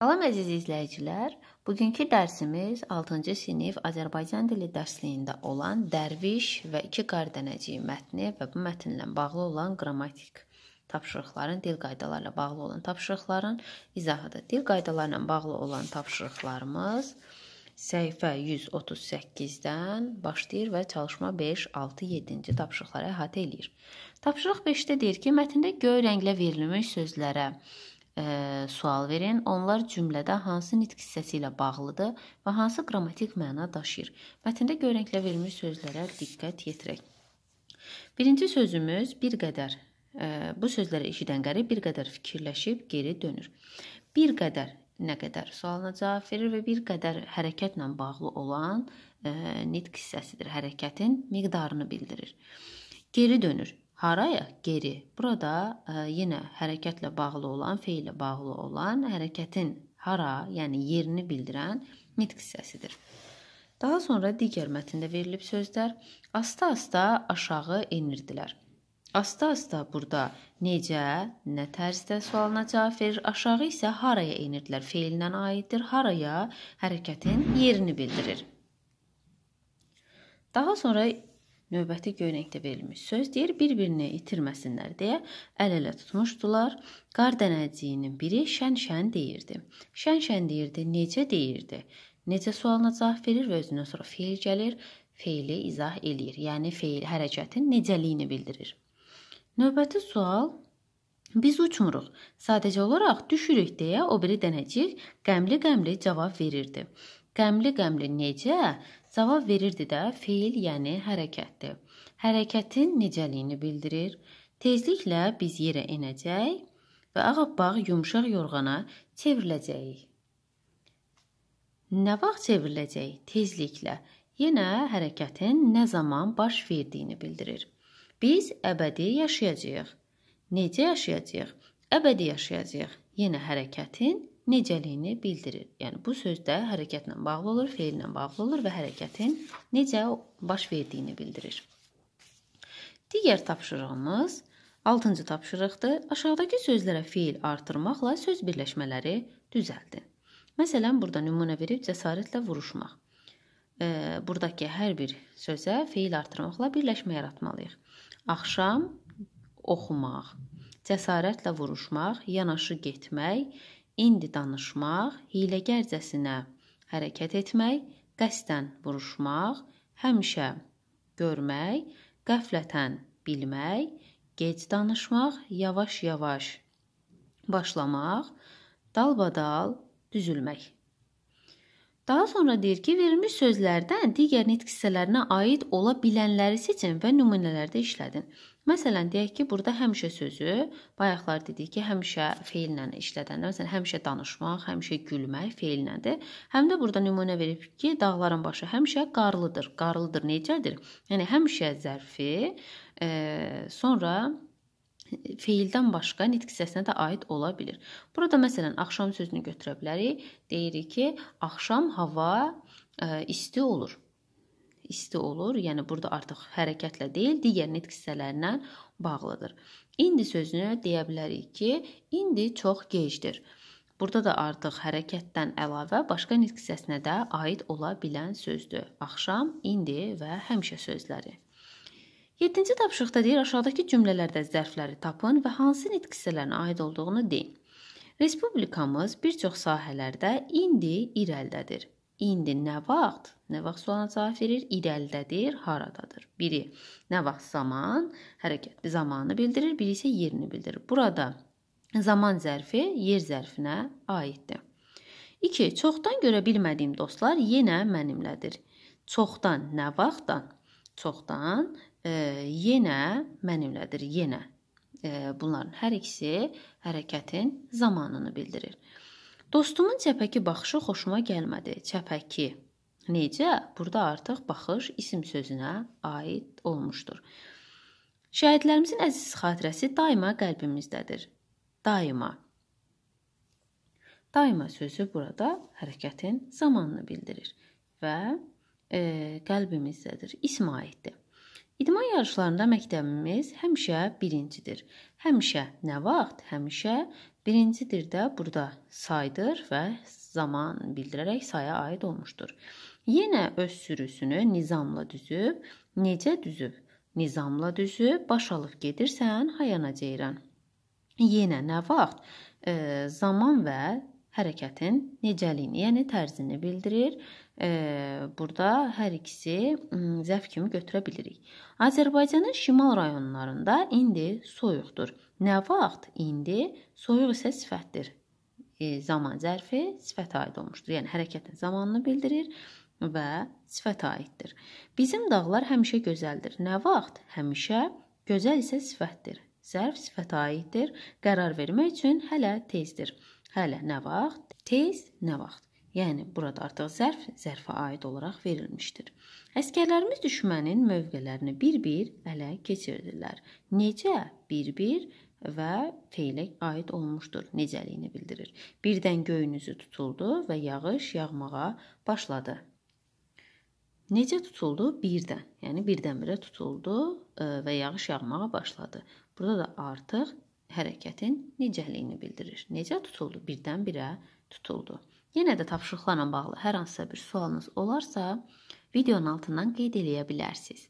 Salam əziz izləyicilər. Bugünkü dərsimiz 6-cı sinif Azərbaycan dili dərsliyində olan Dərviş və iki qar dənəciyi mətni və bu mətnlə bağlı olan qrammatik tapşırıqların, dil qaydaları ilə bağlı olan tapşırıqların izahıdır. Dil qaydaları ilə bağlı olan tapşırıqlarımız səhifə 138-dən başlayır və çalışma 5, 6, 7-ci tapşırıqları əhatə eləyir. Tapşırıq 5-də deyir ki, mətndə göy rənglə verilmiş sözlərə e, sual verin. Onlar cümlədə hansı nitq hissəsi ilə bağlıdır və hansı qrammatik məna daşıyır? Mətndə görüntülə verilmiş sözlərə diqqət yetirək. Birinci sözümüz bir qədər. E, bu sözləri eşidən qərib bir qədər fikirləşib geri dönür. Bir qədər nə qədər sualına cavab verir və bir qədər hərəkətlə bağlı olan e, nitq hissəsidir. Hərəkətin miqdarını bildirir. Geri dönür. Haraya? Geri. Burada ə, e, yenə hərəkətlə bağlı olan, feillə bağlı olan hərəkətin hara, yəni yerini bildirən nitq hissəsidir. Daha sonra digər mətndə verilib sözlər asta-asta aşağı enirdilər. Asta-asta burada necə, nə tərzdə sualına cavab verir. Aşağı isə haraya enirdilər. Feilinə aiddir. Haraya hərəkətin yerini bildirir. Daha sonra növbəti göynəkdə verilmiş söz deyir, bir-birini itirməsinlər deyə əl-ələ tutmuşdular. Qar dənəciyinin biri şən-şən deyirdi. Şən-şən deyirdi, necə deyirdi? Necə sualına cavab verir və özündən sonra feil gəlir, feili izah eləyir. Yəni feil hərəkətin necəliyini bildirir. Növbəti sual Biz uçmuruq. Sadəcə olaraq düşürük deyə o biri dənəcik qəmli-qəmli cavab verirdi qəmli-qəmli necə cavab verirdi də feil, yəni hərəkətdir. Hərəkətin necəliyini bildirir. Tezliklə biz yerə enəcək və ağappaq yumşaq yorğana çevriləcəyik. Nə vaxt çevriləcək? Tezliklə. Yenə hərəkətin nə zaman baş verdiyini bildirir. Biz əbədi yaşayacağıq. Necə yaşayacağıq? Əbədi yaşayacağıq. Yenə hərəkətin necəliyini bildirir. Yəni bu sözdə hərəkətlə bağlı olur, feillə bağlı olur və hərəkətin necə baş verdiyini bildirir. Digər tapşırığımız 6-cı tapşırıqdır. Aşağıdakı sözlərə feil artırmaqla söz birləşmələri düzəldin. Məsələn, burada nümunə verib cəsarətlə vuruşmaq. Buradakı hər bir sözə feil artırmaqla birləşmə yaratmalıyıq. Axşam oxumaq, cəsarətlə vuruşmaq, yanaşı getmək, indi danışmaq, hiləgərcəsinə hərəkət etmək, qəsdən vuruşmaq, həmişə görmək, qəflətən bilmək, gec danışmaq, yavaş-yavaş başlamaq, dalbadal düzülmək. Daha sonra deyir ki, verilmiş sözlərdən digər nitq hissələrinə aid ola bilənləri seçin və nümunələrdə işlədin. Məsələn, deyək ki, burada həmişə sözü bayaqlar dedik ki, həmişə feillə işlədəndə, məsələn, həmişə danışmaq, həmişə gülmək feilnədir. Həm də burada nümunə verib ki, dağların başı həmişə qarlıdır. Qarlıdır necədir? Yəni həmişə zərfi, e, sonra feildən başqa nitq hissəsinə də aid ola bilir. Burada məsələn axşam sözünü götürə bilərik. Deyirik ki, axşam hava e, isti olur isti olur. Yəni burada artıq hərəkətlə deyil, digər nitq hissələrindən bağlıdır. İndi sözünü deyə bilərik ki, indi çox gecdir. Burada da artıq hərəkətdən əlavə başqa nitq hissəsinə də aid ola bilən sözdür. Axşam, indi və həmişə sözləri. 7-ci tapşırıqda deyir aşağıdakı cümlələrdə zərfləri tapın və hansı nitq hissələrinə aid olduğunu deyin. Respublikamız bir çox sahələrdə indi irəlidədir. İndi nə vaxt? Nə vaxt sualına cavab verir? İrəlidədir, haradadır? Biri nə vaxt zaman, hərəkət zamanı bildirir, biri isə yerini bildirir. Burada zaman zərfi yer zərfinə aiddir. 2. Çoxdan görə bilmədiyim dostlar yenə mənimlədir. Çoxdan nə vaxtdan? Çoxdan e, yenə mənimlədir, yenə. E, bunların hər ikisi hərəkətin zamanını bildirir. Dostumun çəpəki baxışı xoşuma gəlmədi. Çəpəki. Necə? Burada artıq baxış isim sözünə aid olmuşdur. Şəhidlərimizin əziz xatirəsi daima qəlbimizdədir. Daima. Daima sözü burada hərəkətin zamanını bildirir və e, qəlbimizdədir. İsmə aiddir. İdman yarışlarında məktəbimiz həmişə birincidir. Həmişə nə vaxt? Həmişə Birincidir də burada saydır və zaman bildirərək saya aid olmuşdur. Yenə öz sürüsünü nizamla düzüb, necə düzüb? Nizamla düzüb, baş alıb gedirsən, hayana ceyran. Yenə nə vaxt? E, zaman və hərəkətin necəliyini, yəni tərzini bildirir. Burada hər ikisi zəf kimi götürə bilirik. Azərbaycanın şimal rayonlarında indi soyuqdur. Nə vaxt? İndi soyuq isə sifətdir. Zaman zərfi sifətə aid olmuşdur. Yəni hərəkətin zamanını bildirir və sifətə aiddir. Bizim dağlar həmişə gözəldir. Nə vaxt? Həmişə gözəl isə sifətdir. Zərf sifətə aiddir. Qərar vermək üçün hələ tezdir. Hələ nə vaxt? Tez nə vaxt? Yəni burada artıq zərf zərfə aid olaraq verilmişdir. Əskərlərimiz düşmənin mövqelərini bir-bir ələ keçirdilər. Necə? Bir-bir və feilə aid olmuşdur necəliyini bildirir. Birdən göyün üzü tutuldu və yağış yağmağa başladı. Necə tutuldu? Birdən. Yəni birdən-birə tutuldu e, və yağış yağmağa başladı. Burada da artıq hərəkətin necəliyini bildirir. Necə tutuldu? Birdən-birə tutuldu. Yenə də tapşırıqlarla bağlı hər hansısa bir sualınız olarsa, videonun altından qeyd eləyə bilərsiniz.